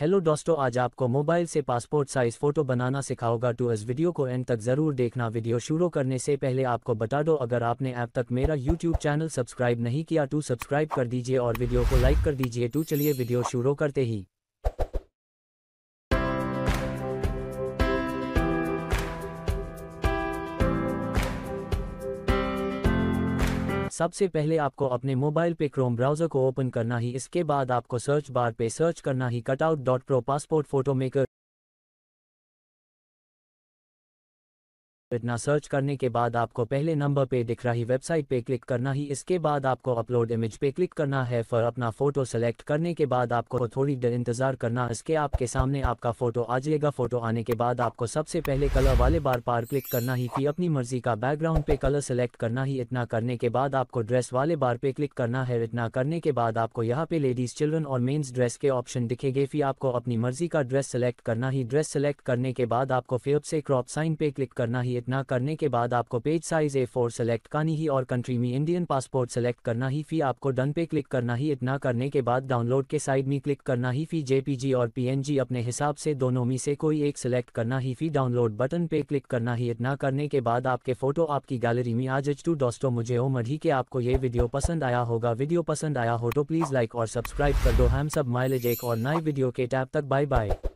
hello दोस्तों आज आपको मोबाइल से पासपोर्ट साइज फोटो बनाना सिखाओगा तो इस वीडियो को एंड तक जरूर देखना वीडियो शुरू करने से पहले आपको बता दो अगर आपने अब तक मेरा यूट्यूब चैनल सब्सक्राइब नहीं किया तो सब्सक्राइब कर दीजिए और वीडियो को लाइक कर दीजिए तो चलिए वीडियो शुरू करते ही सबसे पहले आपको अपने मोबाइल पे क्रोम ब्राउज़र को ओपन करना ही इसके बाद आपको सर्च बार पे सर्च करना ही cutout dot pro passport photo maker इतना सर्च करने के बाद आपको पहले नंबर पे दिख रही वेबसाइट पे क्लिक करना ही इसके बाद आपको अपलोड इमेज पे क्लिक करना है फिर अपना फोटो सेलेक्ट करने के बाद आपको थोड़ी देर इंतजार करना इसके आपके सामने आपका फोटो आ जाएगा फोटो आने के बाद आपको सबसे पहले कलर वाले बार पार क्लिक करना ही की अपनी मर्जी का बैकग्राउंड पे कलर सेलेक्ट करना ही इतना करने के बाद आपको ड्रेस वाले बार पे क्लिक करना है इतना करने के बाद आपको यहाँ पे लेडीज चिल्ड्रन और मेन्स ड्रेस के ऑप्शन दिखेगे फिर आपको अपनी मर्जी का ड्रेस सेलेक्ट करना ही ड्रेस सेलेक्ट करने के बाद आपको फिर से क्रॉप साइन पे क्लिक करना ही क्रिएट ना करने के बाद आपको page size A four select करनी ही और कंट्री में इंडियन पासपोर्ट सेलेक्ट करना ही फी आपको डन पे क्लिक करना ही इतना करने के बाद डाउनलोड के साइड में क्लिक करना ही फी जेपीजी और पीएनजी अपने हिसाब से दोनों में से कोई एक सेलेक्ट करना ही फी डाउनलोड बटन पे क्लिक करना ही इतना करने के बाद आपके फोटो आपकी गैलरी में आज टू दोस्तों मुझे उमर ही के आपको ये वीडियो पसंद आया होगा वीडियो पसंद आया हो तो प्लीज लाइक और सब्सक्राइब कर दो हम सब माइलेज एक और नए वीडियो के टैब तक बाय बाय